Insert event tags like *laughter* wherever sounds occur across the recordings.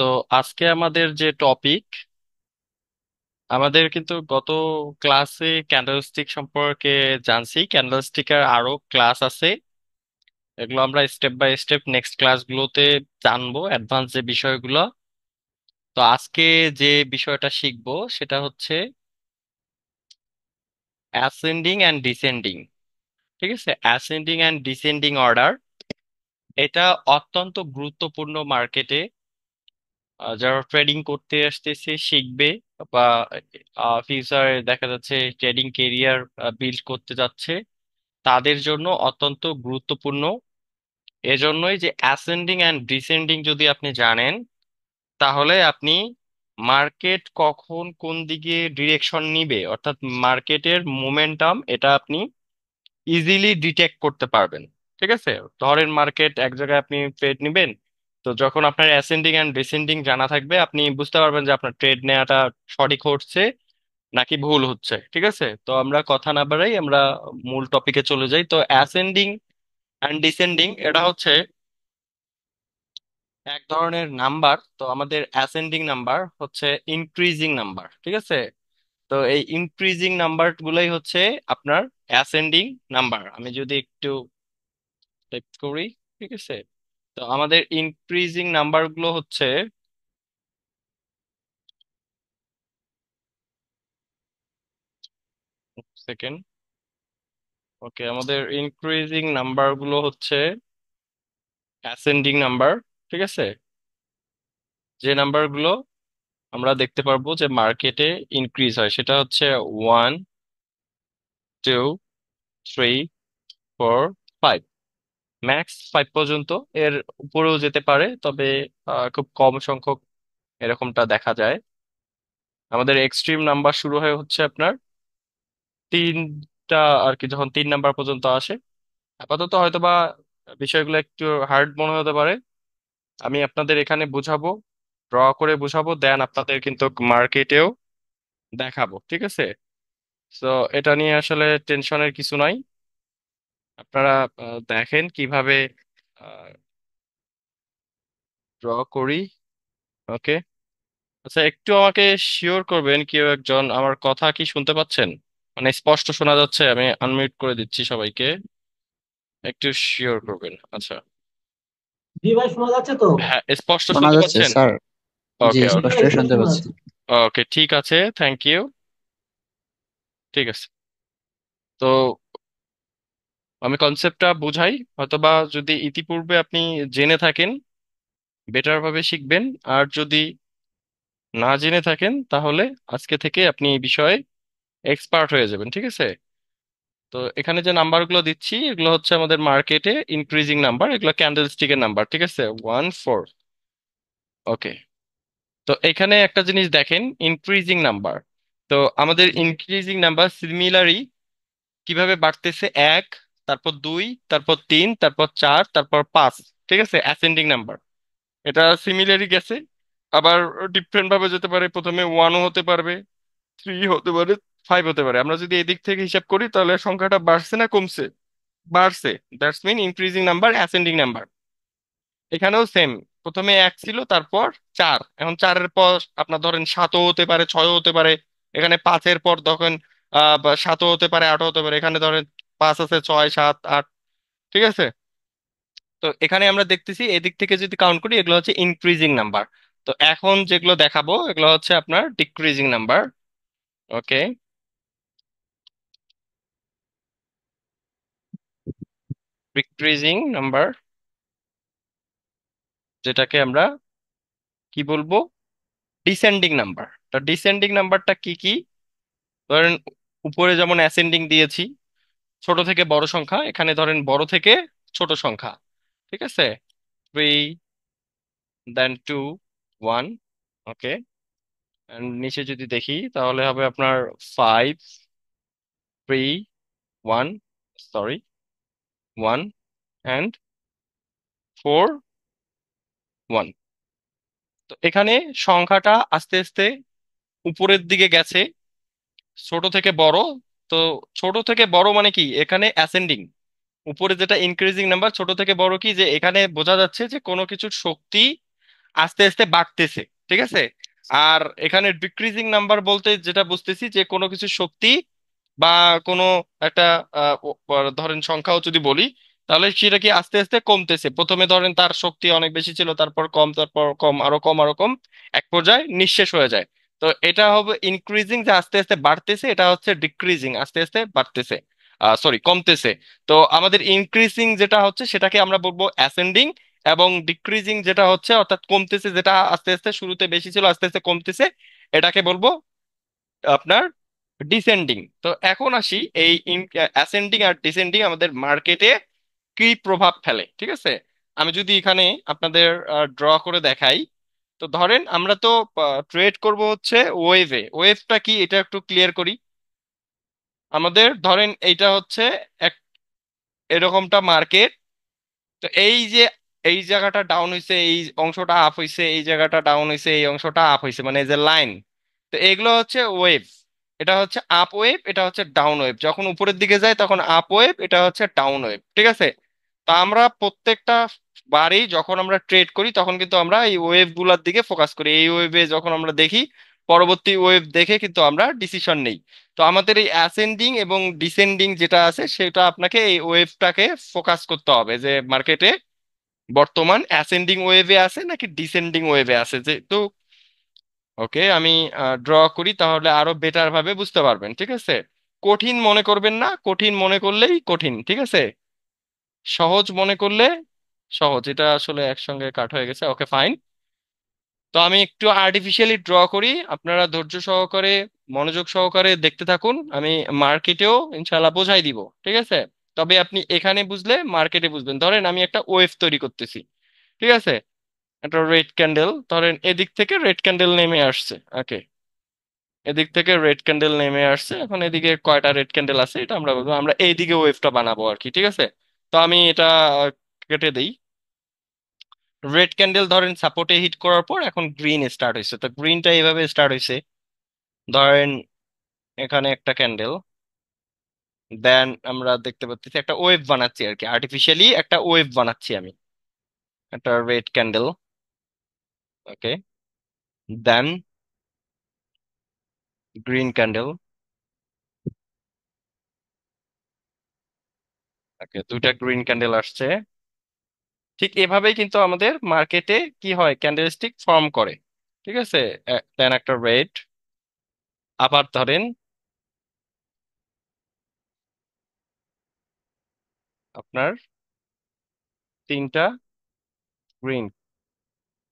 তো আজকে আমাদের যে টপিক আমাদের কিন্তু গত ক্লাসে ক্যান্ডেলস্টিক সম্পর্কে জানছি ক্যান্ডেলস্টিকের আরো ক্লাস আছে এগুলো আমরা স্টেপ বাই স্টেপ নেক্সট ক্লাসগুলোতে জানবো অ্যাডভান্স যে বিষয়গুলো তো আজকে যে বিষয়টা শিখবো সেটা হচ্ছে অ্যাসেন্ডিং অ্যান্ড ডিসেন্ডিং ঠিক আছে অ্যাসেন্ডিং অ্যান্ড ডিসেন্ডিং অর্ডার এটা অত্যন্ত গুরুত্বপূর্ণ মার্কেটে যারা ট্রেডিং করতে আসতেছে শিখবে বা ফিউচারে দেখা যাচ্ছে ট্রেডিং কেরিয়ার বিল্ড করতে যাচ্ছে তাদের জন্য অত্যন্ত গুরুত্বপূর্ণ এজন্যই যে অ্যাসেন্ডিং অ্যান্ড ডিসেন্ডিং যদি আপনি জানেন তাহলে আপনি মার্কেট কখন কোন দিকে ডিরেকশন নিবে অর্থাৎ মার্কেটের মোমেন্টাম এটা আপনি ইজিলি ডিটেক্ট করতে পারবেন ঠিক আছে ধরেন মার্কেট এক জায়গায় আপনি ট্রেড নিবেন তো যখন আপনার অ্যাসেন্ডিং অ্যান্ড ডিসেন্ডিং জানা থাকবে আপনি বুঝতে পারবেন যে আপনার ট্রেড নেওয়াটা সঠিক হচ্ছে নাকি ভুল হচ্ছে ঠিক আছে তো আমরা কথা না বাড়াই আমরা মূল টপিকে চলে যাই তো অ্যাসেন্ডিং অ্যান্ড ডিসেন্ডিং এটা হচ্ছে এক ধরনের নাম্বার তো আমাদের অ্যাসেন্ডিং নাম্বার হচ্ছে ইনক্রিজিং নাম্বার ঠিক আছে তো এই ইনক্রিজিং নাম্বার গুলাই হচ্ছে আপনার অ্যাসেন্ডিং নাম্বার আমি যদি একটু টাইপ করি ঠিক আছে তো আমাদের ইনক্রিজিং নাম্বার গুলো হচ্ছে সেকেন্ড ওকে আমাদের ইনক্রিজিং নাম্বারগুলো হচ্ছে অ্যাসেন্ডিং নাম্বার ঠিক আছে যে নাম্বারগুলো আমরা দেখতে পারবো যে মার্কেটে ইনক্রিজ হয় সেটা হচ্ছে one two three four five max five পর্যন্ত এর উপরেও যেতে পারে তবে খুব কম সংখ্যক এরকমটা দেখা যায় আমাদের এক্সট্রিম নাম্বার শুরু হয় হচ্ছে আপনার তিনটা আর কি যখন তিন নাম্বার পর্যন্ত আসে আপাতত হয়তোবা বিষয়গুলো একটু হার্ড মনে হতে পারে আমি আপনাদের এখানে বোঝাবো ড্র করে বোঝাবো দেন আপনাদের কিন্তু মার্কেটেও দেখাবো ঠিক আছে তো এটা নিয়ে আসলে টেনশনের কিছু নাই আপনারা দেখেন কিভাবে ড্র করি ওকে আচ্ছা একটু আমাকে শিওর করবেন কেউ একজন আমার কথা কি শুনতে পাচ্ছেন মানে স্পষ্ট শোনা যাচ্ছে আমি আনমিউট করে দিচ্ছি সবাইকে একটু শিওর করবেন আচ্ছা জি ভাই শোনা যাচ্ছে তো হ্যাঁ স্পষ্ট শোনা শুনতে যাচ্ছে পাচ্ছেন স্যার জি ওকে ওকে স্পষ্ট শুনতে পাচ্ছি ওকে ঠিক আছে থ্যাংক ইউ ঠিক আছে তো আমি কনসেপ্টটা বোঝাই অথবা যদি ইতিপূর্বে আপনি জেনে থাকেন বেটারভাবে শিখবেন আর যদি না জেনে থাকেন তাহলে আজকে থেকে আপনি এই বিষয়ে এক্সপার্ট হয়ে যাবেন ঠিক আছে তো এখানে যে নাম্বারগুলো দিচ্ছি এগুলো হচ্ছে আমাদের মার্কেটে ইনক্রিজিং নাম্বার এগুলো ক্যান্ডেল স্টিকের নাম্বার ঠিক আছে ওয়ান ফোর ওকে তো এখানে একটা জিনিস দেখেন ইনক্রিজিং নাম্বার তো আমাদের ইনক্রিজিং নাম্বার সিমিলারই কিভাবে বাড়তেছে এক তারপর দুই তারপর তিন তারপর চার তারপর পাঁচ ঠিক আছে অ্যাসেন্ডিং নাম্বার এটা সিমিলারই গেছে আবার ডিফারেন্ট ভাবে যেতে পারে প্রথমে ওয়ানও হতে পারবে থ্রি হতে পারে ফাইভ হতে পারে আমরা যদি এদিক থেকে হিসাব করি তাহলে সংখ্যাটা বাড়ছে না কমছে বাড়ছে that's mean increasing number ascending number এখানেও সেম প্রথমে এক ছিল তারপর চার এখন চারের পর আপনার ধরেন সাতও হতে পারে ছয়ও হতে পারে এখানে পাঁচের পর তখন সাতও হতে পারে আটও হতে পারে এখানে ধরেন পাঁচ আছে ছয় সাত আট ঠিক আছে তো এখানে আমরা দেখতেছি এদিক থেকে যদি কাউন্ট করি এগুলো হচ্ছে ইনক্রিজিং নাম্বার তো এখন যেগুলো দেখাবো এগুলো হচ্ছে আপনার decreasing number okay decreasing number যেটাকে আমরা কি বলবো ডিসেন্ডিং নাম্বার তো ডিসেন্ডিং নাম্বারটা কি কি ধরেন উপরে যেমন অ্যাসেন্ডিং দিয়েছি ছোট থেকে বড় সংখ্যা এখানে ধরেন বড় থেকে ছোট সংখ্যা ঠিক আছে three then two one okay নিচে যদি দেখি তাহলে হবে আপনার five three one sorry one and four one তো এখানে সংখ্যাটা আস্তে আস্তে উপরের দিকে গেছে ছোট থেকে বড় তো ছোট থেকে বড় মানে কি এখানে অ্যাসেন্ডিং উপরে যেটা ইনক্রিজিং নাম্বার ছোট থেকে বড় কি যে এখানে বোঝা যাচ্ছে যে কোনো কিছুর শক্তি আস্তে আস্তে বাড়তেছে ঠিক আছে আর এখানে ডিক্রিজিং নাম্বার বলতে যেটা বুঝতেছি যে কোনো কিছু শক্তি বা কোনো একটা ধরেন সংখ্যাও যদি বলি তাহলে সেটা কি আস্তে আস্তে কমতেছে প্রথমে ধরেন তার শক্তি অনেক বেশি ছিল তারপর কম তারপর কম আরো কম আরো কম এক পর্যায়ে নিঃশেষ হয়ে যায় তো এটা হবে ইনক্রিজিং যে আস্তে আস্তে বাড়তেছে এটা হচ্ছে ডিক্রিজিং আস্তে আস্তে বাড়তেছে সরি কমতেছে তো আমাদের ইনক্রিজিং যেটা হচ্ছে সেটাকে আমরা বলবো অ্যাসেন্ডিং এবং ডিক্রিজিং যেটা হচ্ছে অর্থাৎ কমতেছে যেটা আস্তে আস্তে শুরুতে বেশি ছিল আস্তে আস্তে কমতেছে এটাকে বলবো আপনার ডিসেন্ডিং তো এখন আসি এই অ্যাসেন্ডিং আর ডিসেন্ডিং আমাদের মার্কেটে কি প্রভাব ফেলে ঠিক আছে আমি যদি এখানে আপনাদের ড্র করে দেখাই তো ধরেন আমরা তো ট্রেড করব হচ্ছে ওয়েভে ওয়েভটা কি এটা একটু ক্লিয়ার করি আমাদের ধরেন এইটা হচ্ছে এক এরকমটা মার্কেট তো এই যে এই জায়গাটা ডাউন হয়েছে এই অংশটা আপ হয়েছে এই জায়গাটা ডাউন হয়েছে এই অংশটা আপ হয়েছে মানে এই যে লাইন তো এগুলো হচ্ছে ওয়েভ এটা হচ্ছে আপ ওয়েভ এটা হচ্ছে ডাউন ওয়েভ যখন উপরের দিকে যায় তখন আপ ওয়েভ এটা হচ্ছে ডাউন ওয়েভ ঠিক আছে তা আমরা প্রত্যেকটা বারেই যখন আমরা ট্রেড করি তখন কিন্তু আমরা এই ওয়েভ গুলার দিকে ফোকাস করি এই ওয়েভে যখন আমরা দেখি পরবর্তী ওয়েভ দেখে কিন্তু আমরা ডিসিশন নেই তো আমাদের এই অ্যাসেন্ডিং এবং ডিসেন্ডিং যেটা আছে সেটা আপনাকে এই ওয়েভটাকে ফোকাস করতে হবে যে মার্কেটে বর্তমান অ্যাসেন্ডিং ওয়েভে আছে নাকি ডিসেন্ডিং ওয়েভে আছে যেহেতু ওকে আমি ড্র করি তাহলে আরো বেটার ভাবে বুঝতে পারবেন ঠিক আছে কঠিন মনে করবেন না কঠিন মনে করলেই কঠিন ঠিক আছে সহজ মনে করলে সহজ এটা আসলে একসঙ্গে কাট হয়ে গেছে ওকে ফাইন তো আমি একটু আর্টিফিশিয়ালি ড্র করি আপনারা ধৈর্য সহকারে মনোযোগ সহকারে দেখতে থাকুন আমি মার্কেটেও ইনশাল্লাহ বোঝাই দিব ঠিক আছে তবে আপনি এখানে বুঝলে মার্কেটে বুঝবেন ধরেন আমি একটা ওয়েভ তৈরি করতেছি ঠিক আছে একটা রেড ক্যান্ডেল ধরেন এদিক থেকে রেড ক্যান্ডেল নেমে আসছে ওকে এদিক থেকে রেড ক্যান্ডেল নেমে আসছে এখন এদিকে কয়টা রেড ক্যান্ডেল আছে এটা আমরা বলবো আমরা এইদিকে ওয়েভটা বানাবো আর কি ঠিক আছে তো আমি এটা কেটে দিই রেড ক্যান্ডেল ধরেন সাপোর্টে হিট করার পর এখন গ্রিন স্টার্ট হয়েছে তো গ্রিনটা এইভাবে স্টার্ট হয়েছে ধরেন এখানে একটা ক্যান্ডেল দেন আমরা দেখতে পাচ্ছি একটা ওয়েভ বানাচ্ছি আর কি আর্টিফিশিয়ালি একটা ওয়েভ বানাচ্ছি আমি একটা red candle okay then green candle okay দুইটা গ্রিন ক্যান্ডেল আসছে ঠিক এভাবেই কিন্তু আমাদের মার্কেটে কি হয় ক্যান্ডেল স্টিক ফর্ম করে ঠিক আছে দেন একটা রেড আবার ধরেন আপনার তিনটা গ্রিন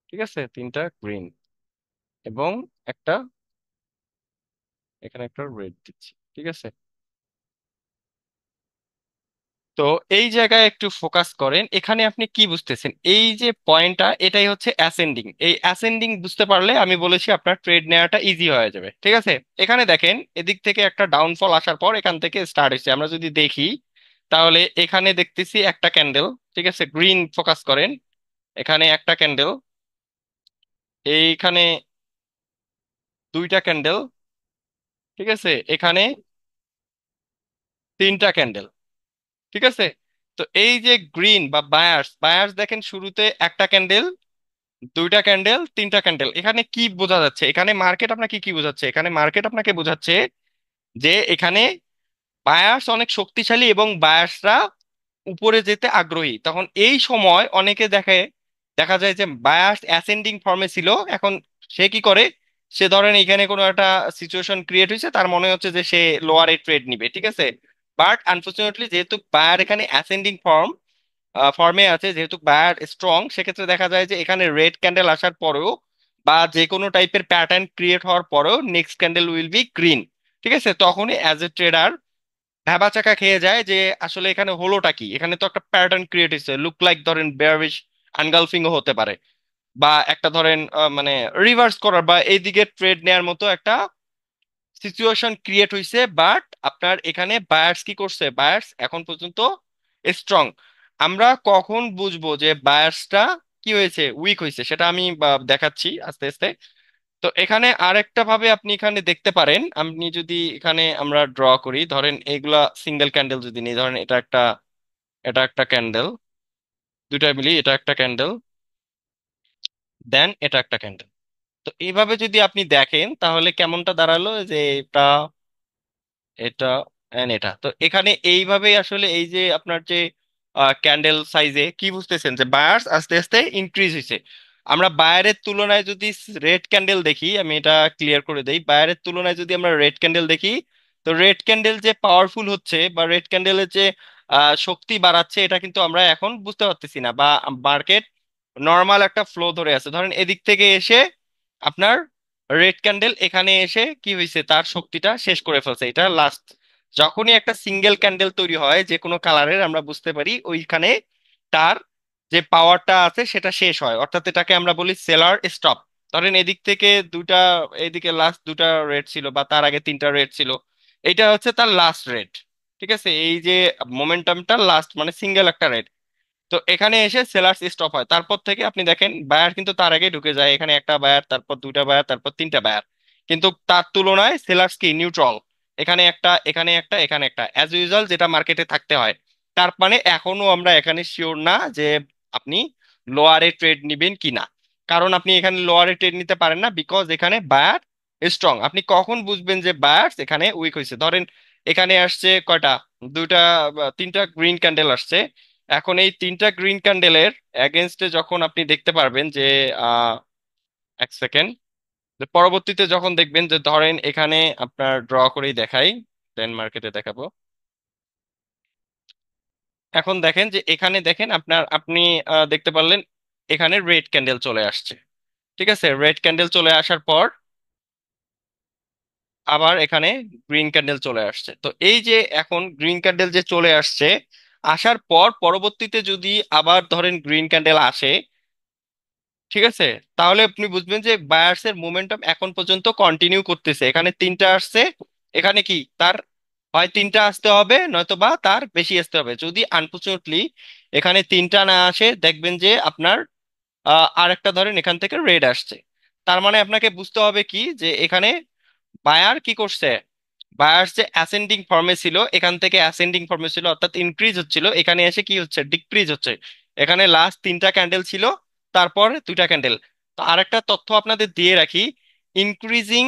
ঠিক আছে তিনটা গ্রিন এবং একটা এখানে একটা রেড দিচ্ছি ঠিক আছে তো এই জায়গায় একটু ফোকাস করেন এখানে আপনি কি বুঝতেছেন এই যে পয়েন্টটা এটাই হচ্ছে অ্যাসেন্ডিং এই অ্যাসেন্ডিং বুঝতে পারলে আমি বলেছি আপনার ট্রেড নেওয়াটা ইজি হয়ে যাবে ঠিক আছে এখানে দেখেন এদিক থেকে একটা ডাউনফল আসার পর এখান থেকে স্টার্ট হয়েছে আমরা যদি দেখি তাহলে এখানে দেখতেছি একটা ক্যান্ডেল ঠিক আছে গ্রিন ফোকাস করেন এখানে একটা ক্যান্ডেল এইখানে দুইটা ক্যান্ডেল ঠিক আছে এখানে তিনটা ক্যান্ডেল ঠিক আছে তো এই যে গ্রিন বা বায়ার্স বায়ার্স দেখেন শুরুতে একটা ক্যান্ডেল দুইটা ক্যান্ডেল তিনটা ক্যান্ডেল এখানে কি বোঝা যাচ্ছে এখানে মার্কেট আপনাকে কি বোঝাচ্ছে এখানে মার্কেট আপনাকে বোঝাচ্ছে যে এখানে বায়ার্স অনেক শক্তিশালী এবং বায়ার্সরা উপরে যেতে আগ্রহী তখন এই সময় অনেকে দেখে দেখা যায় যে বায়ার্স অ্যাসেন্ডিং ফর্মে ছিল এখন সে কি করে সে ধরেন এখানে কোনো একটা সিচুয়েশন ক্রিয়েট হয়েছে তার মনে হচ্ছে যে সে লোয়ারে ট্রেড নিবে ঠিক আছে বাট আনফর্চুনেটলি যেহেতু বায়ার এখানে অ্যাসেন্ডিং ফর্ম ফর্মে আছে যেহেতু বায়ার স্ট্রং সেক্ষেত্রে দেখা যায় যে এখানে রেড ক্যান্ডেল আসার পরেও বা যে কোনো টাইপের প্যাটার্ন ক্রিয়েট হওয়ার পরেও next candle will be green ঠিক আছে তখনই অ্যাজ এ ট্রেডার ভ্যাবা চাকা খেয়ে যায় যে আসলে এখানে হলোটা কি এখানে তো একটা প্যাটার্ন ক্রিয়েট হয়েছে লুক লাইক ধরেন বেয়ারিশ আনগালফিংও হতে পারে বা একটা ধরেন মানে রিভার্স করার বা এইদিকে ট্রেড নেওয়ার মতো একটা সিচুয়েশন ক্রিয়েট হয়েছে বাট আপনার এখানে বায়ার্স কি করছে বায়ার্স এখন পর্যন্ত স্ট্রং আমরা কখন বুঝবো যে বায়ার্সটা কি হয়েছে উইক হয়েছে সেটা আমি দেখাচ্ছি আস্তে আস্তে তো এখানে আরেকটা ভাবে আপনি এখানে দেখতে পারেন আপনি যদি এখানে আমরা ড্র করি ধরেন এগুলা সিঙ্গেল ক্যান্ডেল যদি নিই ধরেন এটা একটা এটা একটা ক্যান্ডেল দুটা মিলি এটা একটা ক্যান্ডেল দেন এটা একটা ক্যান্ডেল তো এইভাবে যদি আপনি দেখেন তাহলে কেমনটা দাঁড়ালো যে এটা এটা এটা তো এখানে এইভাবেই আসলে এই যে আপনার যে ক্যান্ডেল সাইজে কি বুঝতেছেন যে বায়ার্স আস্তে আস্তে ইনক্রিজ হয়েছে আমরা বায়ারের তুলনায় যদি রেড ক্যান্ডেল দেখি আমি এটা ক্লিয়ার করে দেই বায়ারের তুলনায় যদি আমরা রেড ক্যান্ডেল দেখি তো রেড ক্যান্ডেল যে পাওয়ারফুল হচ্ছে বা রেড ক্যান্ডেলের যে শক্তি বাড়াচ্ছে এটা কিন্তু আমরা এখন বুঝতে পারতেছি না বা মার্কেট নর্মাল একটা ফ্লো ধরে আছে ধরেন এদিক থেকে এসে আপনার রেড ক্যান্ডেল এখানে এসে কি হয়েছে তার শক্তিটা শেষ করে ফেলছে এটা লাস্ট যখনই একটা সিঙ্গেল ক্যান্ডেল তৈরি হয় যে কোনো কালারের আমরা বুঝতে পারি ওইখানে তার যে পাওয়ারটা আছে সেটা শেষ হয় অর্থাৎ এটাকে আমরা বলি সেলার স্টপ ধরেন এদিক থেকে দুটা এদিকে লাস্ট দুটা রেট ছিল বা তার আগে তিনটা রেট ছিল এটা হচ্ছে তার লাস্ট রেট ঠিক আছে এই যে মোমেন্টামটা লাস্ট মানে সিঙ্গেল একটা রেট তো এখানে এসে সেলার্স স্টপ হয় তারপর থেকে আপনি দেখেন বায়ার কিন্তু তার আগে ঢুকে যায় এখানে একটা বায়ার তারপর দুইটা বায়ার তারপর তিনটা বায়ার কিন্তু তার তুলনায় সেলার্স কি নিউট্রাল এখানে একটা এখানে একটা এখানে একটা অ্যাজ ইউজুয়াল যেটা মার্কেটে থাকতে হয় তার মানে এখনো আমরা এখানে শিওর না যে আপনি লোয়ারে ট্রেড নিবেন কি না কারণ আপনি এখানে লোয়ারে ট্রেড নিতে পারেন না বিকজ এখানে বায়ার স্ট্রং আপনি কখন বুঝবেন যে বায়ার্স এখানে উইক হয়েছে ধরেন এখানে আসছে কয়টা দুইটা তিনটা গ্রিন ক্যান্ডেল আসছে এখন এই তিনটা গ্রিন ক্যান্ডেলের অ্যাগেনস্টে যখন আপনি দেখতে পারবেন যে এক সেকেন্ড পরবর্তীতে যখন দেখবেন যে ধরেন এখানে আপনার ড্র করেই দেখাই দেন মার্কেটে দেখাবো এখন দেখেন যে এখানে দেখেন আপনার আপনি দেখতে পারলেন এখানে রেড ক্যান্ডেল চলে আসছে ঠিক আছে রেড ক্যান্ডেল চলে আসার পর আবার এখানে গ্রিন ক্যান্ডেল চলে আসছে তো এই যে এখন গ্রিন ক্যান্ডেল যে চলে আসছে আসার পর পরবর্তীতে যদি আবার ধরেন গ্রিন ক্যান্ডেল আসে ঠিক আছে তাহলে আপনি বুঝবেন যে বায়ার্স এর মোমেন্টাম এখন পর্যন্ত কন্টিনিউ করতেছে এখানে তিনটা আসছে এখানে কি তার হয় তিনটা আসতে হবে নয়তো বা তার বেশি আসতে হবে যদি আনফর্চুনেটলি এখানে তিনটা না আসে দেখবেন যে আপনার আর একটা ধরেন এখান থেকে রেড আসছে তার মানে আপনাকে বুঝতে হবে কি যে এখানে বায়ার কি করছে বায়ার্স যে অ্যাসেন্ডিং ফর্মে ছিল এখান থেকে অ্যাসেন্ডিং ফর্মে ছিল অর্থাৎ ইনক্রিজ হচ্ছিল এখানে এসে কি হচ্ছে ডিক্রিজ হচ্ছে এখানে লাস্ট তিনটা ক্যান্ডেল ছিল তারপর দুইটা ক্যান্ডেল তো আরেকটা তথ্য আপনাদের দিয়ে রাখি ইনক্রিজিং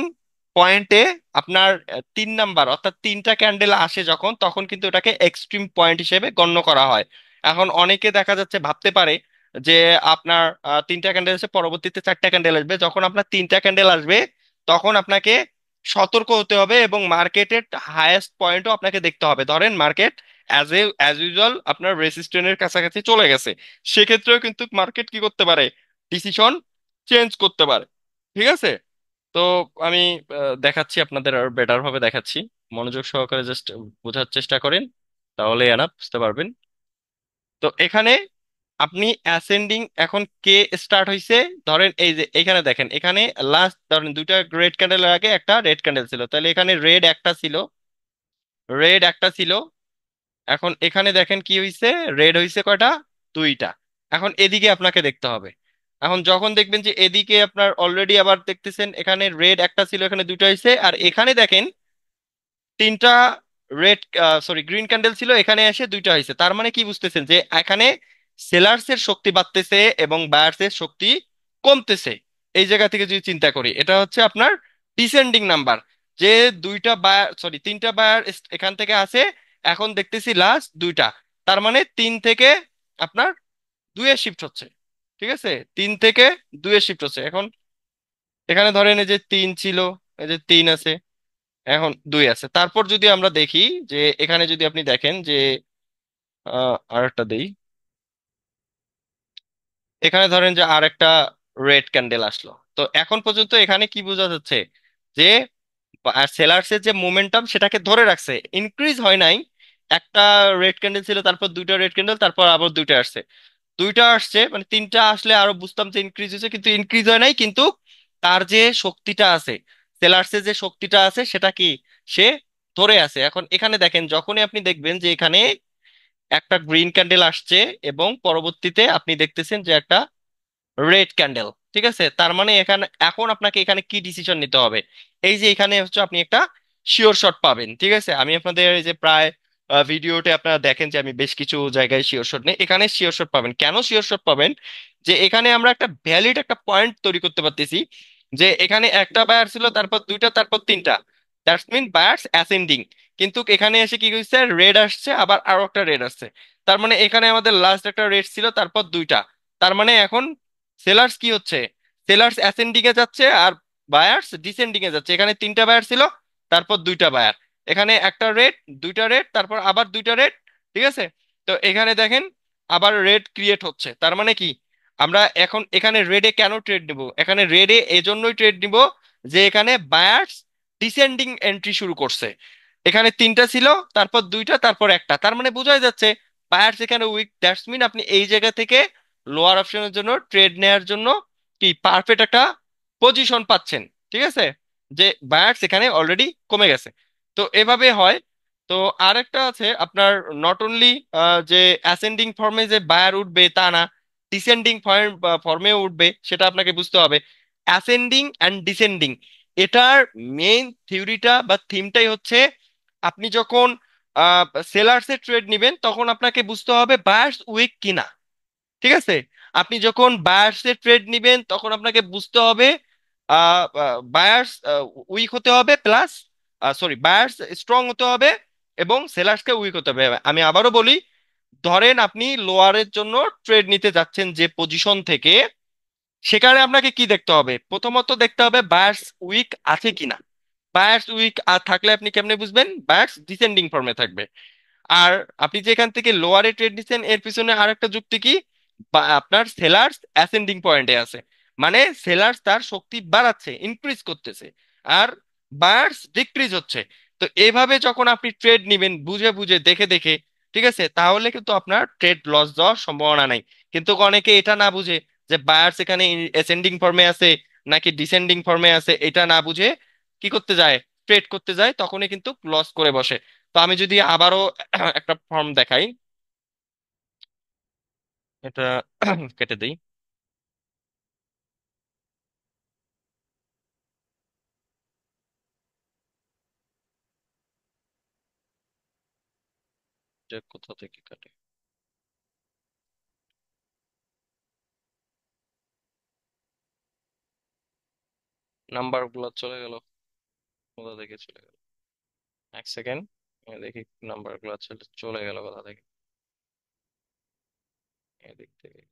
পয়েন্টে আপনার তিন নাম্বার অর্থাৎ তিনটা ক্যান্ডেল আসে যখন তখন কিন্তু এটাকে এক্সট্রিম পয়েন্ট হিসেবে গণ্য করা হয় এখন অনেকে দেখা যাচ্ছে ভাবতে পারে যে আপনার তিনটা ক্যান্ডেল আসে পরবর্তীতে চারটা ক্যান্ডেল আসবে যখন আপনার তিনটা ক্যান্ডেল আসবে তখন আপনাকে সতর্ক হতে হবে এবং মার্কেটের হায়েস্ট পয়েন্টও আপনাকে দেখতে হবে ধরেন market as a as usual আপনার রেসিস্ট্যান্টের কাছাকাছি চলে গেছে সেক্ষেত্রেও কিন্তু মার্কেট কি করতে পারে ডিসিশন চেঞ্জ করতে পারে ঠিক আছে তো আমি দেখাচ্ছি আপনাদের আর বেটার ভাবে দেখাচ্ছি মনোযোগ সহকারে জাস্ট বোঝার চেষ্টা করেন তাহলে এনাফ বুঝতে পারবেন তো এখানে আপনি অ্যাসেন্ডিং এখন কে স্টার্ট হয়েছে ধরেন এই যে এখানে দেখেন এখানে লাস্ট ধরেন দুইটা রেড ক্যান্ডেলের আগে একটা রেড ক্যান্ডেল ছিল তাহলে এখানে রেড একটা ছিল রেড একটা ছিল এখন এখানে দেখেন কি হয়েছে রেড হয়েছে কয়টা দুইটা এখন এদিকে আপনাকে দেখতে হবে এখন যখন দেখবেন যে এদিকে আপনার অলরেডি আবার দেখতেছেন এখানে রেড একটা ছিল এখানে দুইটা হয়েছে আর এখানে দেখেন তিনটা রেড সরি গ্রিন ক্যান্ডেল ছিল এখানে এসে দুইটা হয়েছে তার মানে কি বুঝতেছেন যে এখানে সেলার্সের শক্তি বাড়তেছে এবং বায়ার্সের শক্তি কমতেছে এই জায়গা থেকে যদি চিন্তা করি এটা হচ্ছে আপনার ডিসেন্ডিং নাম্বার যে দুইটা বায়ার সরি তিনটা বায়ার এখান থেকে আছে এখন দেখতেছি লাস্ট দুইটা তার মানে তিন থেকে আপনার দুয়ে শিফট হচ্ছে ঠিক আছে তিন থেকে দুয়ে শিফট হচ্ছে এখন এখানে ধরেন এই যে তিন ছিল এই যে তিন আছে এখন দুই আছে তারপর যদি আমরা দেখি যে এখানে যদি আপনি দেখেন যে আরেকটা দেই এখানে ধরেন যে আর একটা রেড ক্যান্ডেল আসলো তো এখন পর্যন্ত এখানে কি বোঝা যাচ্ছে যে সেলার্সের যে মোমেন্টাম সেটাকে ধরে রাখছে ইনক্রিজ হয় নাই একটা রেড ক্যান্ডেল ছিল তারপর দুইটা রেড ক্যান্ডেল তারপর আবার দুইটা আসছে দুইটা আসছে মানে তিনটা আসলে আরো বুঝতাম যে ইনক্রিজ হয়েছে কিন্তু ইনক্রিজ হয় নাই কিন্তু তার যে শক্তিটা আছে সেলার্সের যে শক্তিটা আছে সেটা কি সে ধরে আছে এখন এখানে দেখেন যখনই আপনি দেখবেন যে এখানে একটা গ্রিন ক্যান্ডেল আসছে এবং পরবর্তীতে আপনি দেখতেছেন যে একটা রেড ক্যান্ডেল ঠিক আছে তার মানে এখানে এখন আপনাকে এখানে কি ডিসিশন নিতে হবে এই যে এখানে হচ্ছে আপনি একটা শিওর শট পাবেন ঠিক আছে আমি আপনাদের এই যে প্রায় ভিডিওতে আপনারা দেখেন যে আমি বেশ কিছু জায়গায় শিওর শট নেই এখানে শিওর শট পাবেন কেন শিওর শট পাবেন যে এখানে আমরা একটা ভ্যালিড একটা পয়েন্ট তৈরি করতে পারতেছি যে এখানে একটা বায়ার ছিল তারপর দুইটা তারপর তিনটা দ্যাটস মিন বায়ার্স অ্যাসেন্ডিং কিন্তু এখানে এসে কি হয়েছে রেড আসছে আবার আরো একটা রেড আসছে তার মানে এখানে আমাদের লাস্ট একটা রেড ছিল তারপর দুইটা তার মানে এখন সেলার্স কি হচ্ছে সেলার্স অ্যাসেন্ডিং এ যাচ্ছে আর বায়ার্স ডিসেন্ডিং এ যাচ্ছে এখানে তিনটা বায়ার ছিল তারপর দুইটা বায়ার এখানে একটা রেড দুইটা রেড তারপর আবার দুইটা রেড ঠিক আছে তো এখানে দেখেন আবার রেড ক্রিয়েট হচ্ছে তার মানে কি আমরা এখন এখানে রেডে কেন ট্রেড নিব এখানে রেডে এজন্যই ট্রেড নিব যে এখানে বায়ার্স ডিসেন্ডিং এন্ট্রি শুরু করছে এখানে তিনটা ছিল তারপর দুইটা তারপর একটা তার মানে বোঝাই যাচ্ছে বায়ার্স এখানে উইক দ্যাটস মিন আপনি এই জায়গা থেকে লোয়ার অপশনের জন্য ট্রেড নেয়ার জন্য কি পারফেক্ট একটা পজিশন পাচ্ছেন ঠিক আছে যে বায়ার্স এখানে অলরেডি কমে গেছে তো এভাবে হয় তো আরেকটা আছে আপনার নট অনলি যে অ্যাসেন্ডিং ফর্মে যে বায়ার উঠবে তা না ডিসেন্ডিং ফর্মেও উঠবে সেটা আপনাকে বুঝতে হবে অ্যাসেন্ডিং অ্যান্ড ডিসেন্ডিং এটার মেইন থিওরিটা বা থিমটাই হচ্ছে আপনি যখন সেলার্সের ট্রেড নেবেন তখন আপনাকে বুঝতে হবে বায়ার্স উইক কিনা ঠিক আছে আপনি যখন বায়ার্সের ট্রেড নেবেন তখন আপনাকে বুঝতে হবে বায়ার্স উইক হতে হবে প্লাস সরি বায়ার্স স্ট্রং হতে হবে এবং সেলার্সকে উইক হতে হবে আমি আবারও বলি ধরেন আপনি লোয়ারের জন্য ট্রেড নিতে যাচ্ছেন যে পজিশন থেকে সেখানে আপনাকে কি দেখতে হবে প্রথমত দেখতে হবে বায়ার্স উইক আছে কিনা বায়ার্স উইক আর থাকলে আপনি কেমনে বুঝবেন বায়ার্স ডিসেন্ডিং ফর্মে থাকবে আর আপনি যেখান থেকে লোয়ারে ট্রেড নিচ্ছেন এর পিছনে আর একটা যুক্তি কি আপনার সেলার্স অ্যাসেন্ডিং পয়েন্টে আছে মানে সেলার্স তার শক্তি বাড়াচ্ছে ইনক্রিজ করতেছে আর বায়ার্স ডিক্রিজ হচ্ছে তো এভাবে যখন আপনি ট্রেড নিবেন বুঝে বুঝে দেখে দেখে ঠিক আছে তাহলে কিন্তু আপনার ট্রেড লস যাওয়ার সম্ভাবনা নাই কিন্তু অনেকে এটা না বুঝে যে বায়ার্স এখানে অ্যাসেন্ডিং ফর্মে আছে নাকি ডিসেন্ডিং ফর্মে আছে এটা না বুঝে কি করতে যায় ট্রেড করতে যায় তখনই কিন্তু লস করে বসে তো আমি যদি আবারও *clears throat* একটা ফর্ম দেখাই এটা *clears throat* কেটে দিই কোথা থেকে কাটে নাম্বার গুলো চলে গেল কোথা থেকে চলে গেল এক সেকেন্ড দেখি নাম্বার গুলো চলে গেল কোথা থেকে এদিক থেকে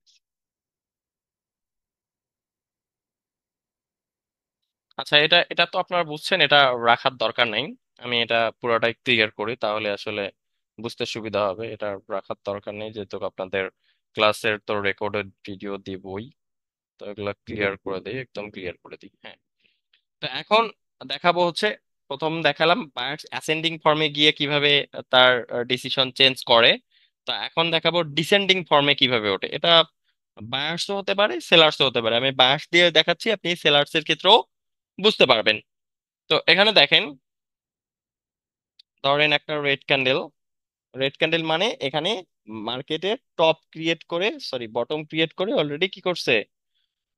আচ্ছা এটা এটা তো আপনারা বুঝছেন এটা রাখার দরকার নেই আমি এটা পুরোটাই ক্লিয়ার করি তাহলে আসলে বুঝতে সুবিধা হবে এটা রাখার দরকার নেই যেহেতু আপনাদের ক্লাসের তো রেকর্ডেড ভিডিও দিবই তো এগুলো ক্লিয়ার করে দিই একদম ক্লিয়ার করে দিই হ্যাঁ তো এখন দেখাবো হচ্ছে প্রথম দেখালাম মার্কস অ্যাসেন্ডিং ফর্মে গিয়ে কিভাবে তার ডিসিশন চেঞ্জ করে তো এখন দেখাবো ডিসেন্ডিং ফর্মে কিভাবে ওঠে এটা বায়ার্সও হতে পারে সেলার্সও হতে পারে আমি বায়ার্স দিয়ে দেখাচ্ছি আপনি সেলার্সের ক্ষেত্রেও বুঝতে পারবেন তো এখানে দেখেন ধরেন একটা রেড ক্যান্ডেল রেড ক্যান্ডেল মানে এখানে মার্কেটে টপ ক্রিয়েট করে সরি বটম ক্রিয়েট করে অলরেডি কি করছে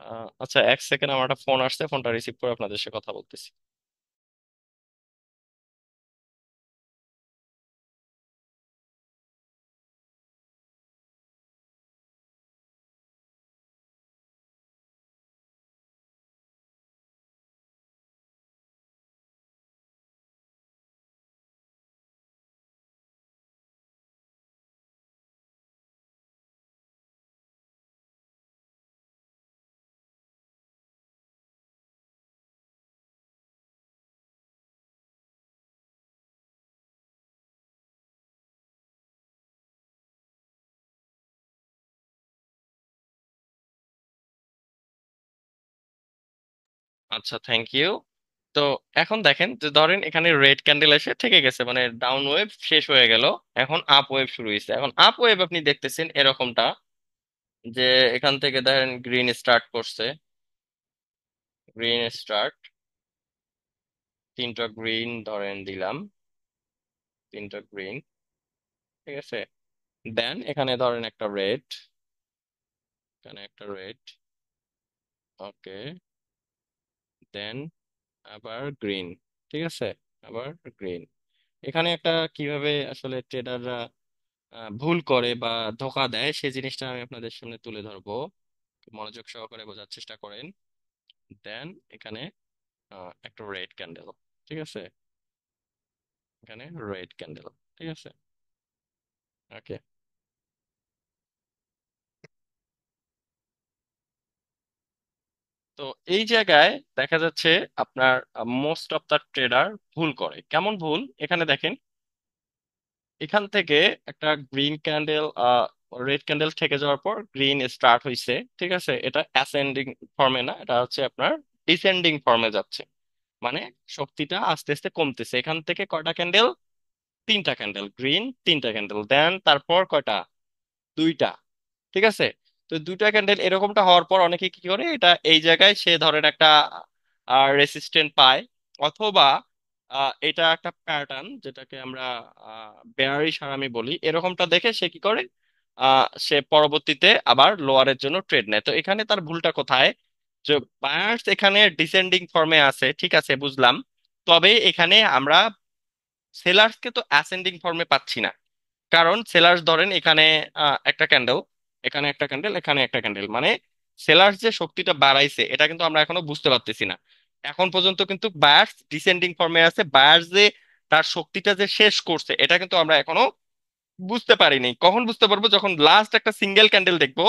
আহ, আচ্ছা এক সেকেন্ড আমার একটা ফোন আসছে ফোনটা রিসিভ করে আপনাদের সাথে কথা বলতেছি আচ্ছা থ্যাংক ইউ তো এখন দেখেন যে ধরেন এখানে রেড ক্যান্ডেল এসে থেকে গেছে মানে ডাউন ওয়েভ শেষ হয়ে গেল এখন আপ ওয়েভ শুরু হয়েছে এখন আপ ওয়েভ আপনি দেখতেছেন এরকমটা যে এখান থেকে ধরেন গ্রিন স্টার্ট করছে গ্রিন স্টার্ট তিনটা গ্রিন ধরেন দিলাম তিনটা গ্রিন ঠিক আছে দেন এখানে ধরেন একটা রেড এখানে একটা রেড ওকে দেন আবার গ্রিন ঠিক আছে আবার গ্রিন এখানে একটা কিভাবে আসলে ট্রেডাররা ভুল করে বা ধোকা দেয় সেই জিনিসটা আমি আপনাদের সামনে তুলে ধরবো মনোযোগ সহকারে বোঝার চেষ্টা করেন দেন এখানে একটা রেড ক্যান্ডেল ঠিক আছে এখানে রেড ক্যান্ডেল ঠিক আছে ওকে তো এই জায়গায় দেখা যাচ্ছে আপনার মোস্ট অফ দা ট্রেডার ভুল করে কেমন ভুল এখানে দেখেন এখান থেকে একটা গ্রিন ক্যান্ডেল রেড ক্যান্ডেল থেকে যাওয়ার পর গ্রিন স্টার্ট হয়েছে ঠিক আছে এটা অ্যাসেন্ডিং ফর্মে না এটা হচ্ছে আপনার ডিসেন্ডিং ফর্মে যাচ্ছে মানে শক্তিটা আস্তে আস্তে কমতেছে এখান থেকে কয়টা ক্যান্ডেল তিনটা ক্যান্ডেল গ্রিন তিনটা ক্যান্ডেল দেন তারপর কয়টা দুইটা ঠিক আছে তো দুটা ক্যান্ডেল এরকমটা হওয়ার পর অনেকে কি করে এটা এই জায়গায় সে ধরেন একটা রেসিস্টেন্ট পায় অথবা এটা একটা প্যাটার্ন যেটাকে আমরা বেয়ারিশ সারামি বলি এরকমটা দেখে সে কি করে সে পরবর্তীতে আবার লোয়ারের জন্য ট্রেড নেয় তো এখানে তার ভুলটা কোথায় যে বায়ার্স এখানে ডিসেন্ডিং ফর্মে আছে ঠিক আছে বুঝলাম তবে এখানে আমরা সেলার্সকে তো অ্যাসেন্ডিং ফর্মে পাচ্ছি না কারণ সেলার্স ধরেন এখানে একটা ক্যান্ডেল এখানে একটা ক্যান্ডেল এখানে একটা ক্যান্ডেল মানে সেলার্স যে শক্তিটা বাড়াইছে এটা কিন্তু আমরা এখনো বুঝতে পারতেছি না এখন পর্যন্ত কিন্তু বায়ার্স ডিসেন্ডিং ফর্মে আছে বায়ার্স যে তার শক্তিটা যে শেষ করছে এটা কিন্তু আমরা এখনো বুঝতে পারিনি কখন বুঝতে পারবো যখন লাস্ট একটা সিঙ্গেল ক্যান্ডেল দেখবো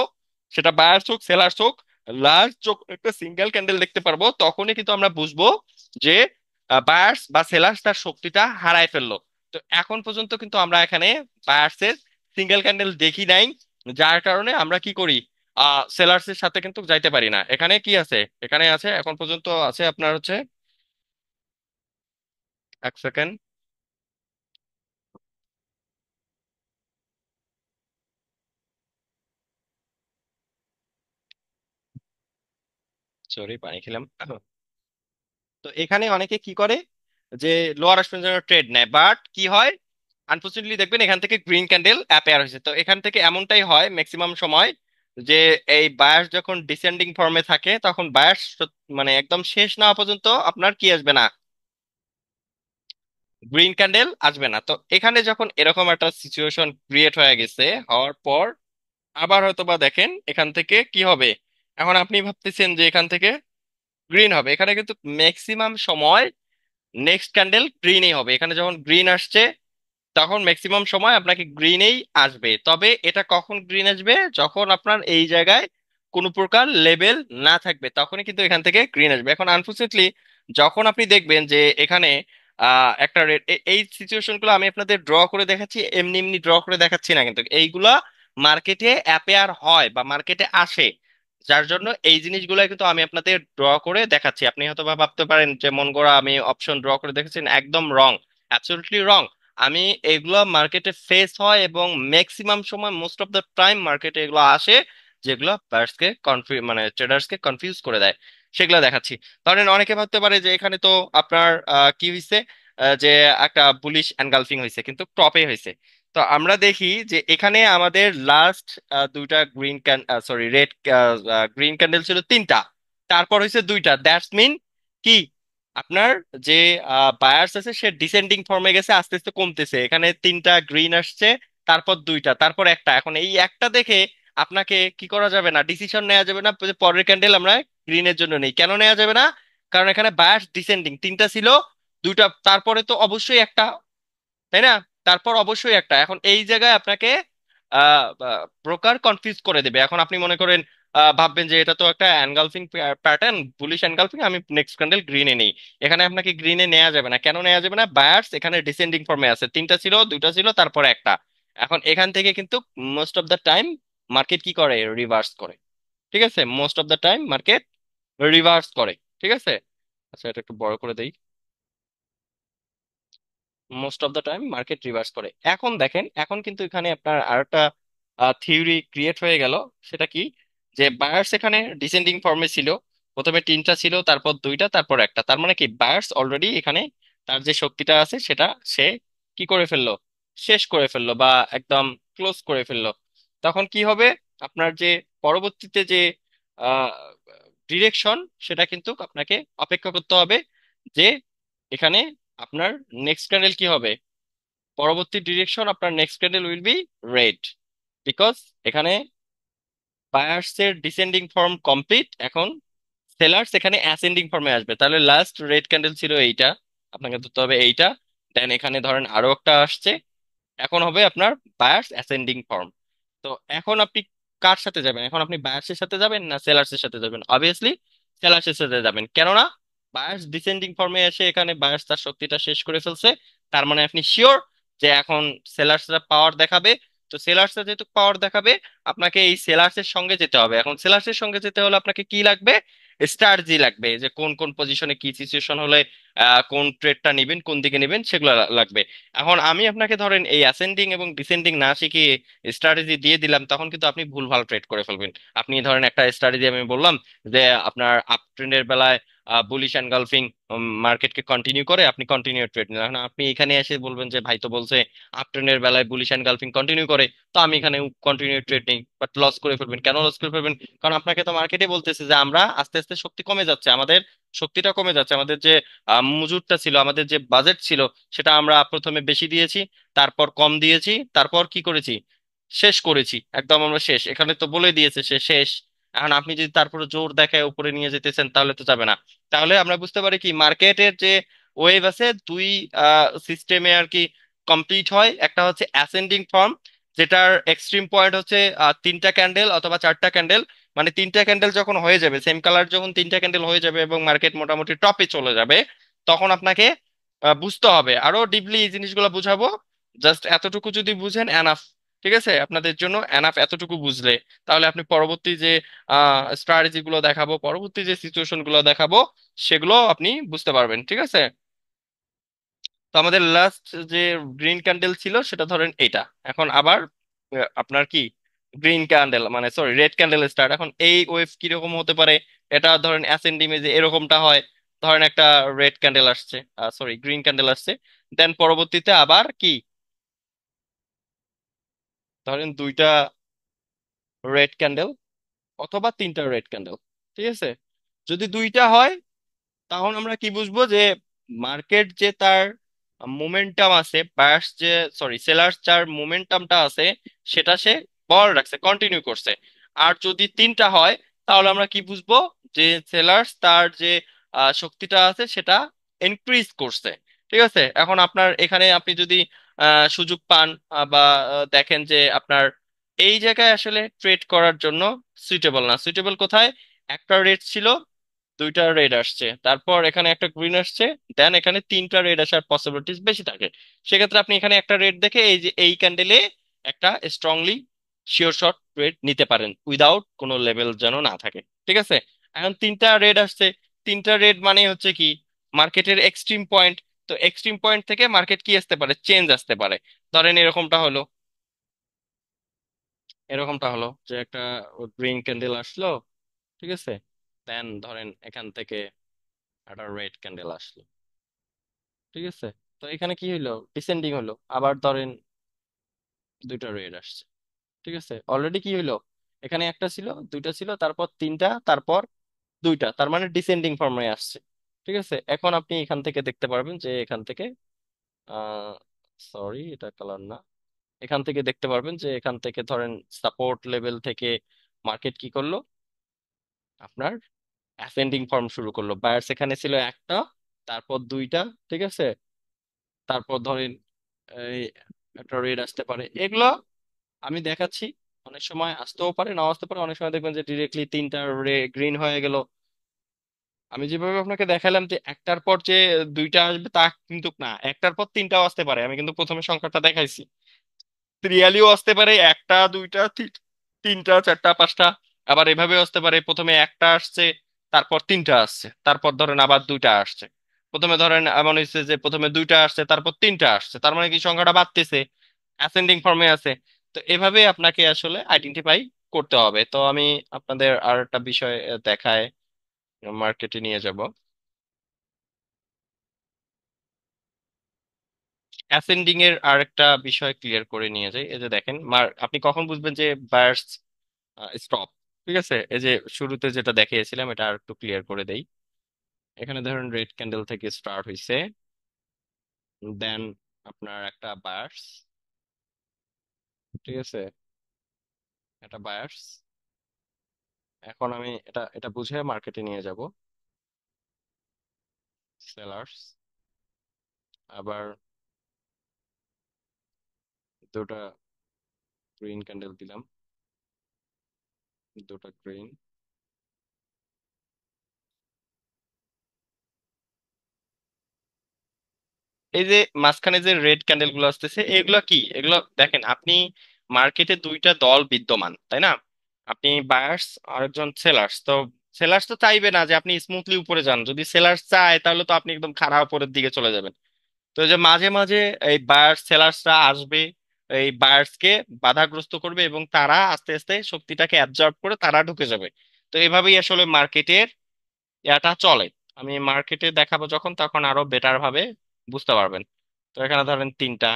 সেটা বায়ার্স হোক সেলার্স হোক লাস্ট চোখ একটা সিঙ্গেল ক্যান্ডেল দেখতে পারবো তখনই কিন্তু আমরা বুঝবো যে বায়ার্স বা সেলার্স তার শক্তিটা হারায় ফেললো তো এখন পর্যন্ত কিন্তু আমরা এখানে বায়ার্সের সিঙ্গেল ক্যান্ডেল দেখি নাই যার কারণে আমরা কি করি সেলার্সের সেলার্স এর সাথে কিন্তু যাইতে পারি না এখানে কি আছে এখানে আছে এখন পর্যন্ত আছে আপনার হচ্ছে এক সেকেন্ড সরি পানি খেলাম তো এখানে অনেকে কি করে যে লোয়ার আসপেন্সের ট্রেড নেয় বাট কি হয় আনফর্চুনেটলি দেখবেন এখান থেকে গ্রিন ক্যান্ডেল অ্যাপেয়ার হয়েছে তো এখান থেকে এমনটাই হয় ম্যাক্সিমাম সময় যে এই বায়াস যখন ডিসেন্ডিং ফর্মে থাকে তখন বায়াস মানে একদম শেষ না পর্যন্ত আপনার কি আসবে না গ্রিন ক্যান্ডেল আসবে না তো এখানে যখন এরকম একটা সিচুয়েশন ক্রিয়েট হয়ে গেছে হওয়ার পর আবার হয়তো বা দেখেন এখান থেকে কি হবে এখন আপনি ভাবতেছেন যে এখান থেকে গ্রিন হবে এখানে কিন্তু ম্যাক্সিমাম সময় নেক্সট ক্যান্ডেল গ্রিনই হবে এখানে যখন গ্রিন আসছে তখন ম্যাক্সিমাম সময় আপনাকে গ্রিনেই আসবে তবে এটা কখন গ্রিন আসবে যখন আপনার এই জায়গায় কোনো প্রকার লেবেল না থাকবে তখনই কিন্তু এখান থেকে গ্রিন আসবে এখন আনফর্চুনেটলি যখন আপনি দেখবেন যে এখানে একটা রেড এই সিচুয়েশনগুলো আমি আপনাদের ড্র করে দেখাচ্ছি এমনি এমনি ড্র করে দেখাচ্ছি না কিন্তু এইগুলা মার্কেটে অ্যাপেয়ার হয় বা মার্কেটে আসে যার জন্য এই জিনিসগুলো কিন্তু আমি আপনাদের ড্র করে দেখাচ্ছি আপনি হয়তো ভাবতে পারেন যে মন গড়া আমি অপশন ড্র করে দেখেছেন একদম রং অ্যাবসলুটলি রং আমি এগুলো মার্কেটে ফেস হয় এবং ম্যাক্সিমাম সময় মোস্ট অফ দ্য টাইম মার্কেটে এগুলো আসে যেগুলো বায়ার্সকে কনফিউ মানে ট্রেডার্সকে কনফিউজ করে দেয় সেগুলো দেখাচ্ছি ধরেন অনেকে ভাবতে পারে যে এখানে তো আপনার কি হয়েছে যে একটা বুলিশ এনগালফিং হয়েছে কিন্তু টপে হয়েছে তো আমরা দেখি যে এখানে আমাদের লাস্ট দুইটা green sorry red green candle ছিল তিনটা তারপর হয়েছে দুইটা দ্যাটস মিন কি আপনার যে বায়ার্স আছে সে ডিসেন্ডিং ফর্মে গেছে আস্তে আস্তে কমতেছে এখানে তিনটা গ্রিন আসছে তারপর দুইটা তারপর একটা এখন এই একটা দেখে আপনাকে কি করা যাবে না ডিসিশন নেওয়া যাবে না পরের ক্যান্ডেল আমরা গ্রিনের জন্য নেই কেন নেওয়া যাবে না কারণ এখানে বায়ার্স ডিসেন্ডিং তিনটা ছিল দুইটা তারপরে তো অবশ্যই একটা তাই না তারপর অবশ্যই একটা এখন এই জায়গায় আপনাকে ব্রোকার কনফিউজ করে দেবে এখন আপনি মনে করেন ভাববেন যে এটা তো একটা অ্যানগালফিং প্যাটার্ন বুলিশ অ্যানগালফিং আমি নেক্সট ক্যান্ডেল গ্রিনে নেই এখানে আপনাকে গ্রিনে নেওয়া যাবে না কেন নেওয়া যাবে না বায়ার্স এখানে ডিসেন্ডিং ফর্মে আছে তিনটা ছিল দুইটা ছিল তারপরে একটা এখন এখান থেকে কিন্তু most of the time market কি করে রিভার্স করে ঠিক আছে most of the time market reverse করে ঠিক আছে আচ্ছা এটা একটু বড় করে দেই most of the time market reverse করে এখন দেখেন এখন কিন্তু এখানে আপনার আরেকটা থিওরি ক্রিয়েট হয়ে গেল সেটা কি যে বায়ার্স এখানে ডিসেন্ডিং ফর্মে ছিল প্রথমে তিনটা ছিল তারপর দুইটা তারপর একটা তার মানে কি বায়ার্স অলরেডি এখানে তার যে শক্তিটা আছে সেটা সে কি করে ফেললো শেষ করে ফেললো বা একদম ক্লোজ করে ফেললো তখন কি হবে আপনার যে পরবর্তীতে যে ডিরেকশন সেটা কিন্তু আপনাকে অপেক্ষা করতে হবে যে এখানে আপনার নেক্সট ক্যান্ডেল কি হবে পরবর্তী ডিরেকশন আপনার next candle will be red because এখানে বায়ার্স এর ডিসেন্ডিং ফর্ম কমপ্লিট এখন সেলার্স এখানে অ্যাসেন্ডিং ফর্মে আসবে তাহলে লাস্ট রেড ক্যান্ডেল ছিল এইটা আপনাকে ধরতে হবে এইটা দেন এখানে ধরেন আরো একটা আসছে এখন হবে আপনার বায়ার্স অ্যাসেন্ডিং ফর্ম তো এখন আপনি কার সাথে যাবেন এখন আপনি বায়ার্সের সাথে যাবেন না সেলার্সের সাথে যাবেন অবভিয়াসলি এর সাথে যাবেন কেননা বায়ার্স ডিসেন্ডিং ফর্মে এসে এখানে বায়ার্স তার শক্তিটা শেষ করে ফেলছে তার মানে আপনি শিওর যে এখন সেলার্সরা পাওয়ার দেখাবে তো এর যেহেতু পাওয়ার দেখাবে আপনাকে এই সেলার্সের সঙ্গে যেতে হবে এখন সেলার্সের সঙ্গে যেতে হলে আপনাকে কি লাগবে স্ট্র্যাটেজি লাগবে যে কোন কোন পজিশনে কি সিচুয়েশন হলে কোন ট্রেডটা নেবেন কোন দিকে নেবেন সেগুলো লাগবে এখন আমি আপনাকে ধরেন এই অ্যাসেন্ডিং এবং ডিসেন্ডিং না শিখিয়ে স্ট্র্যাটেজি দিয়ে দিলাম তখন কিন্তু আপনি ভুল ভাল ট্রেড করে ফেলবেন আপনি ধরেন একটা স্ট্র্যাটেজি আমি বললাম যে আপনার আপ ট্রেন্ডের বেলায় বুলিশ এনগালফিং মার্কেটকে কন্টিনিউ করে আপনি কন্টিনিউ ট্রেড নিন এখন আপনি এখানে এসে বলবেন যে ভাই তো বলছে আপট্রেনের বেলায় বুলিশ এনগালফিং কন্টিনিউ করে তো আমি এখানে কন্টিনিউ ট্রেড নিই বাট লস করে ফেলবেন কেন লস করে ফেলবেন কারণ আপনাকে তো মার্কেটে বলতেছে যে আমরা আস্তে আস্তে শক্তি কমে যাচ্ছে আমাদের শক্তিটা কমে যাচ্ছে আমাদের যে মজুরটা ছিল আমাদের যে বাজেট ছিল সেটা আমরা প্রথমে বেশি দিয়েছি তারপর কম দিয়েছি তারপর কি করেছি শেষ করেছি একদম আমরা শেষ এখানে তো বলে দিয়েছে সে শেষ এখন আপনি যদি তারপরে জোর দেখায় উপরে নিয়ে যেতেছেন তাহলে তো যাবে না তাহলে আমরা বুঝতে পারি কি মার্কেটের যে ওয়েভ আছে দুই সিস্টেমে আর কি কমপ্লিট হয় একটা হচ্ছে অ্যাসেন্ডিং ফর্ম যেটার এক্সট্রিম পয়েন্ট হচ্ছে তিনটা ক্যান্ডেল অথবা চারটা ক্যান্ডেল মানে তিনটা ক্যান্ডেল যখন হয়ে যাবে সেম কালার যখন তিনটা ক্যান্ডেল হয়ে যাবে এবং মার্কেট মোটামুটি টপে চলে যাবে তখন আপনাকে বুঝতে হবে আরো ডিপলি এই জিনিসগুলো বুঝাবো জাস্ট এতটুকু যদি বুঝেন এনাফ ঠিক আছে আপনাদের জন্য এনাফ এতটুকু বুঝলে তাহলে আপনি পরবর্তী যে স্ট্র্যাটেজি গুলো দেখাবো পরবর্তী যে সিচুয়েশন গুলো দেখাবো সেগুলো আপনি বুঝতে পারবেন ঠিক আছে তো আমাদের লাস্ট যে গ্রিন ক্যান্ডেল ছিল সেটা ধরেন এটা এখন আবার আপনার কি গ্রিন ক্যান্ডেল মানে সরি রেড ক্যান্ডেল স্টার্ট এখন এই ওয়েভ কিরকম হতে পারে এটা ধরেন অ্যাসেন্ডিমে যে এরকমটা হয় ধরেন একটা রেড ক্যান্ডেল আসছে সরি গ্রিন ক্যান্ডেল আসছে দেন পরবর্তীতে আবার কি ধরেন দুইটা রেড ক্যান্ডেল অথবা তিনটা রেড ক্যান্ডেল ঠিক আছে যদি দুইটা হয় তখন আমরা কি বুঝবো যে মার্কেট যে তার মোমেন্টাম আছে বায়ার্স যে সরি সেলার্স যার মোমেন্টামটা আছে সেটা সে বল রাখছে কন্টিনিউ করছে আর যদি তিনটা হয় তাহলে আমরা কি বুঝবো যে সেলার্স তার যে শক্তিটা আছে সেটা ইনক্রিজ করছে ঠিক আছে এখন আপনার এখানে আপনি যদি সুযোগ পান বা দেখেন যে আপনার এই জায়গায় আসলে ট্রেড করার জন্য সুইটেবল না সুইটেবল কোথায় একটা রেড ছিল দুইটা রেড আসছে তারপর এখানে একটা গ্রিন আসছে দেন এখানে তিনটা রেড আসার পসিবিলিটিস বেশি থাকে সেক্ষেত্রে আপনি এখানে একটা রেড দেখে এই যে এই ক্যান্ডেলে একটা স্ট্রংলি শিওর শর্ট রেড নিতে পারেন উইদাউট কোনো লেভেল যেন না থাকে ঠিক আছে এখন তিনটা রেড আসছে তিনটা রেড মানে হচ্ছে কি মার্কেটের এক্সট্রিম পয়েন্ট তো এক্সট্রিম পয়েন্ট থেকে মার্কেট কি আসতে পারে চেঞ্জ আসতে পারে ধরেন এরকমটা হলো এরকমটা হলো যে একটা গ্রিন ক্যান্ডেল আসলো ঠিক আছে দেন ধরেন এখান থেকে একটা রেড ক্যান্ডেল আসলো ঠিক আছে তো এখানে কি হলো ডিসেন্ডিং হলো আবার ধরেন দুইটা রেড আসছে ঠিক আছে অলরেডি কি হলো এখানে একটা ছিল দুইটা ছিল তারপর তিনটা তারপর দুইটা তার মানে ডিসেন্ডিং ফর্মে আসছে ঠিক আছে এখন আপনি এখান থেকে দেখতে পারবেন যে এখান থেকে সরি এটা কালার না এখান থেকে দেখতে পারবেন যে এখান থেকে ধরেন সাপোর্ট লেভেল থেকে মার্কেট কি করলো আপনার অ্যাসেন্ডিং ফর্ম শুরু করলো বায়ার্স এখানে ছিল একটা তারপর দুইটা ঠিক আছে তারপর ধরেন এই একটা রেড আসতে পারে এগুলো আমি দেখাচ্ছি অনেক সময় আসতেও পারে নাও আসতে পারে অনেক সময় দেখবেন যে ডিরেক্টলি তিনটা গ্রিন হয়ে গেল আমি যেভাবে আপনাকে দেখালাম যে একটার পর যে দুইটা আসবে তা কিন্তু না একটার পর তিনটাও আসতে পারে আমি কিন্তু প্রথমে সংখ্যাটা দেখাইছি রিয়ালিও আসতে পারে একটা দুইটা তিনটা চারটা পাঁচটা আবার এভাবে আসতে পারে প্রথমে একটা আসছে তারপর তিনটা আসছে তারপর ধরেন আবার দুইটা আসছে প্রথমে ধরেন এমন হয়েছে যে প্রথমে দুইটা আসছে তারপর তিনটা আসছে তার মানে কি সংখ্যাটা বাড়তেছে অ্যাসেন্ডিং ফর্মে আছে তো এভাবে আপনাকে আসলে আইডেন্টিফাই করতে হবে তো আমি আপনাদের আর একটা বিষয় দেখায় মার্কেটে নিয়ে যাব অ্যাসেন্ডিং এর আর একটা বিষয় ক্লিয়ার করে নিয়ে যাই এই যে দেখেন আপনি কখন বুঝবেন যে বায়ার্স স্টপ ঠিক আছে এই যে শুরুতে যেটা দেখিয়েছিলাম এটা আর একটু ক্লিয়ার করে দেই এখানে ধরুন রেড ক্যান্ডেল থেকে স্টার্ট হয়েছে দেন আপনার একটা বায়ার্স ঠিক আছে একটা বায়ার্স এখন আমি এটা এটা বুঝে মার্কেটে নিয়ে যাব সেলার্স আবার দুটা গ্রিন ক্যান্ডেল দিলাম দুটা গ্রিন এই যে মাঝখানে যে রেড ক্যান্ডেল গুলো আসতেছে এগুলো কি এগুলো দেখেন আপনি মার্কেটে দুইটা দল বিদ্যমান তাই না আপনি বায়ার্স আরেকজন সেলার্স তো সেলার্স তো চাইবে না যে আপনি স্মুথলি উপরে যান যদি সেলার্স চায় তাহলে তো আপনি একদম খারাপ উপরের দিকে চলে যাবেন তো যে মাঝে মাঝে এই বায়ার্স সেলার্সরা আসবে এই বায়ার্সকে বাধাগ্রস্ত করবে এবং তারা আস্তে আস্তে শক্তিটাকে অ্যাবজর্ব করে তারা ঢুকে যাবে তো এভাবেই আসলে মার্কেটের এটা চলে আমি মার্কেটে দেখাবো যখন তখন আরো বেটার ভাবে বুঝতে পারবেন তো এখানে ধরেন তিনটা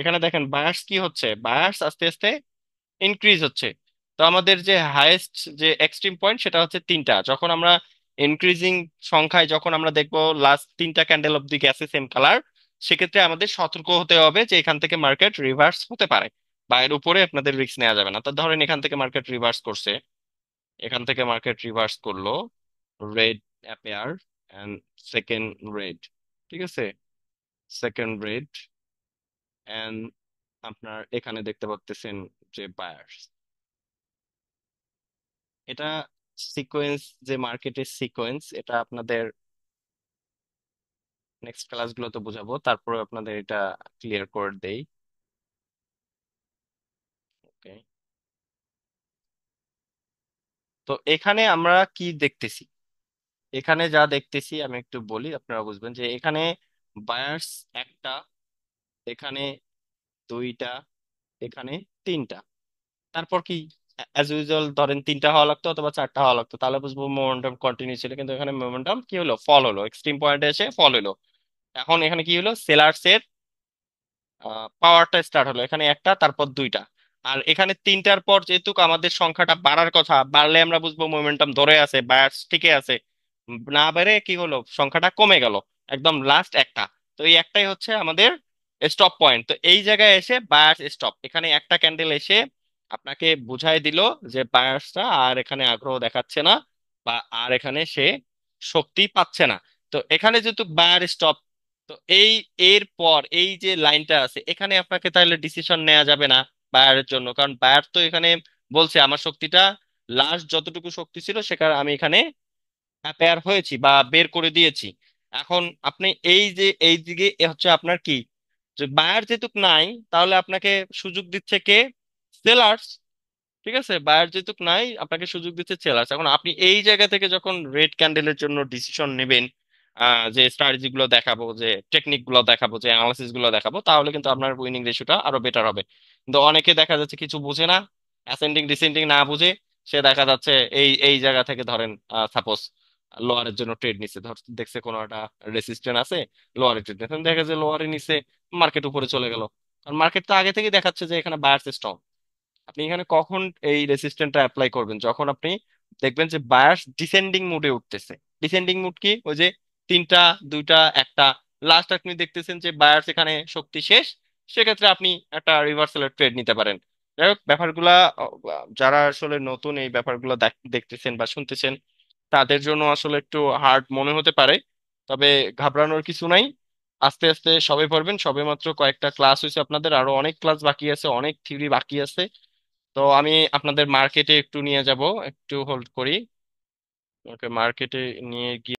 এখানে দেখেন বায়ার্স কি হচ্ছে বায়ার্স আস্তে আস্তে ইনক্রিজ হচ্ছে তো আমাদের যে হায়েস্ট যে এক্সট্রিম পয়েন্ট সেটা হচ্ছে তিনটা যখন আমরা ইনক্রিজিং সংখ্যায় যখন আমরা দেখবো লাস্ট তিনটা ক্যান্ডেল অব দি গ্যাসে সেম কালার সেক্ষেত্রে আমাদের সতর্ক হতে হবে যে এখান থেকে মার্কেট রিভার্স হতে পারে বা এর উপরে আপনাদের রিস্ক নেওয়া যাবে না তা ধরেন এখান থেকে মার্কেট রিভার্স করছে এখান থেকে মার্কেট রিভার্স করলো red appear and second red ঠিক আছে সেকেন্ড রেড অ্যান্ড আপনার এখানে দেখতে পাচ্ছেন যে বায়ার্স এটা সিকোয়েন্স যে মার্কেটের সিকোয়েন্স এটা আপনাদের নেক্সট ক্লাসগুলো তো বোঝাবো তারপরে আপনাদের এটা ক্লিয়ার করে দেই ওকে তো এখানে আমরা কি দেখতেছি এখানে যা দেখতেছি আমি একটু বলি আপনারা বুঝবেন যে এখানে বায়ার্স একটা এখানে দুইটা এখানে তিনটা তারপর কি অ্যাজ ইউজুয়াল ধরেন তিনটা হওয়া লাগতো অথবা চারটা হওয়া লাগতো তাহলে বুঝবো মোমেন্টাম কন্টিনিউ ছিল কিন্তু এখানে মোমেন্টাম কি হলো ফল হলো এক্সট্রিম পয়েন্টে এসে ফল হলো এখন এখানে কি হলো সেলার্সের পাওয়ারটা স্টার্ট হলো এখানে একটা তারপর দুইটা আর এখানে তিনটার পর যেহেতু আমাদের সংখ্যাটা বাড়ার কথা বাড়লে আমরা বুঝবো মোমেন্টাম ধরে আছে বায়ার্স ঠিকই আছে না বেড়ে কি হলো সংখ্যাটা কমে গেল একদম লাস্ট একটা তো এই একটাই হচ্ছে আমাদের স্টপ পয়েন্ট তো এই জায়গায় এসে বায়ার্স স্টপ এখানে একটা ক্যান্ডেল এসে আপনাকে বুঝাই দিল যে বায়ার্সটা আর এখানে আগ্রহ দেখাচ্ছে না বা আর এখানে সে শক্তি পাচ্ছে না তো এখানে যেহেতু বায়ার স্টপ তো এই এর পর এই যে লাইনটা আছে এখানে আপনাকে তাহলে ডিসিশন নেওয়া যাবে না বায়ারের জন্য কারণ বায়ার তো এখানে বলছে আমার শক্তিটা লাস্ট যতটুকু শক্তি ছিল সেখানে আমি এখানে অ্যাপেয়ার হয়েছি বা বের করে দিয়েছি এখন আপনি এই যে এই দিকে হচ্ছে আপনার কি যে বায়ার যেহেতু নাই তাহলে আপনাকে সুযোগ দিচ্ছে কে সেলার্স ঠিক আছে বায়ার যেহেতু নাই আপনাকে সুযোগ দিচ্ছে সেলার্স এখন আপনি এই জায়গা থেকে যখন রেড ক্যান্ডেলের জন্য ডিসিশন নেবেন যে স্ট্র্যাটেজি গুলো দেখাবো যে টেকনিক গুলো দেখাবো যে অ্যানালিসিস গুলো দেখাবো তাহলে কিন্তু আপনার উইনিং রেশিওটা আরো বেটার হবে কিন্তু অনেকে দেখা যাচ্ছে কিছু বুঝে না অ্যাসেন্ডিং ডিসেন্ডিং না বুঝে সে দেখা যাচ্ছে এই এই জায়গা থেকে ধরেন সাপোজ লোয়ারের জন্য ট্রেড নিছে ধর দেখছে কোনো একটা রেসিস্ট্যান্ট আছে লোয়ারের ট্রেড দেখা যায় লোয়ারে নিছে মার্কেট উপরে চলে গেল কারণ মার্কেট তো আগে থেকে দেখাচ্ছে যে এখানে বায়ার্স স্ট্রং আপনি এখানে কখন এই রেসিস্ট্যান্টটা অ্যাপ্লাই করবেন যখন আপনি দেখবেন যে বায়াস ডিসেন্ডিং মুডে উঠতেছে ডিসেন্ডিং মুড কি ওই যে তিনটা দুইটা একটা লাস্ট আপনি দেখতেছেন যে বায়াস এখানে শক্তি শেষ সেক্ষেত্রে আপনি একটা রিভার্সালের ট্রেড নিতে পারেন যাই হোক ব্যাপারগুলা যারা আসলে নতুন এই ব্যাপারগুলো দেখতেছেন বা শুনতেছেন তাদের জন্য আসলে একটু হার্ড মনে হতে পারে তবে ঘাবড়ানোর কিছু নাই আস্তে আস্তে সবে পড়বেন সবে মাত্র কয়েকটা ক্লাস হয়েছে আপনাদের আরো অনেক ক্লাস বাকি আছে অনেক থিওরি বাকি আছে তো আমি আপনাদের মার্কেটে একটু নিয়ে যাব একটু হোল্ড করি ওকে মার্কেটে নিয়ে গিয়ে